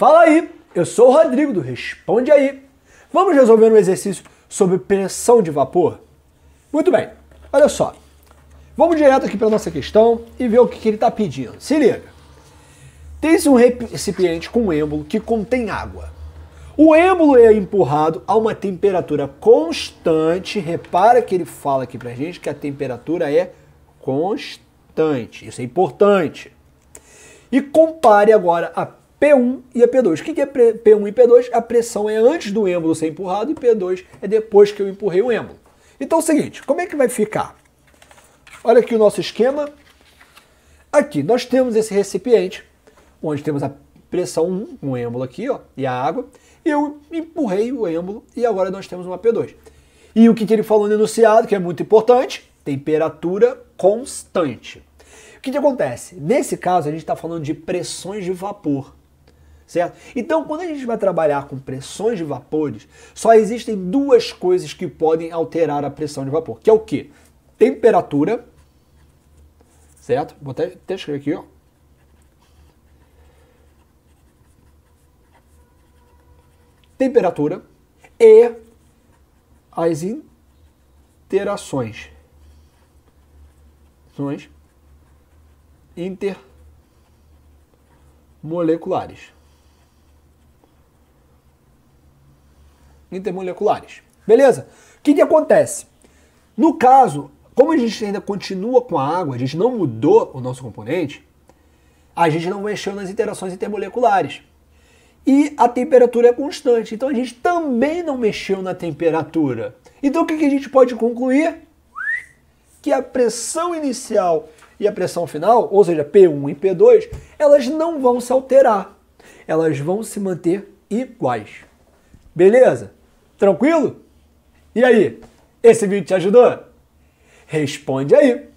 Fala aí, eu sou o Rodrigo do Responde Aí. Vamos resolver um exercício sobre pressão de vapor? Muito bem, olha só. Vamos direto aqui para a nossa questão e ver o que, que ele está pedindo. Se liga. Tem-se um recipiente com um êmbolo que contém água. O êmbolo é empurrado a uma temperatura constante. Repara que ele fala aqui a gente que a temperatura é constante. Isso é importante. E compare agora a P1 e a P2. O que é P1 e P2? A pressão é antes do êmbolo ser empurrado e P2 é depois que eu empurrei o êmbolo. Então é o seguinte, como é que vai ficar? Olha aqui o nosso esquema. Aqui nós temos esse recipiente, onde temos a pressão 1, um êmbolo aqui, ó, e a água. Eu empurrei o êmbolo e agora nós temos uma P2. E o que, que ele falou no enunciado, que é muito importante? Temperatura constante. O que, que acontece? Nesse caso, a gente está falando de pressões de vapor certo? Então, quando a gente vai trabalhar com pressões de vapores, só existem duas coisas que podem alterar a pressão de vapor, que é o que? Temperatura, certo? Vou até, até escrever aqui, ó. Temperatura e as interações. Intermoleculares. intermoleculares. Beleza? O que, que acontece? No caso, como a gente ainda continua com a água, a gente não mudou o nosso componente, a gente não mexeu nas interações intermoleculares. E a temperatura é constante, então a gente também não mexeu na temperatura. Então o que, que a gente pode concluir? Que a pressão inicial e a pressão final, ou seja, P1 e P2, elas não vão se alterar. Elas vão se manter iguais. Beleza? Tranquilo? E aí, esse vídeo te ajudou? Responde aí!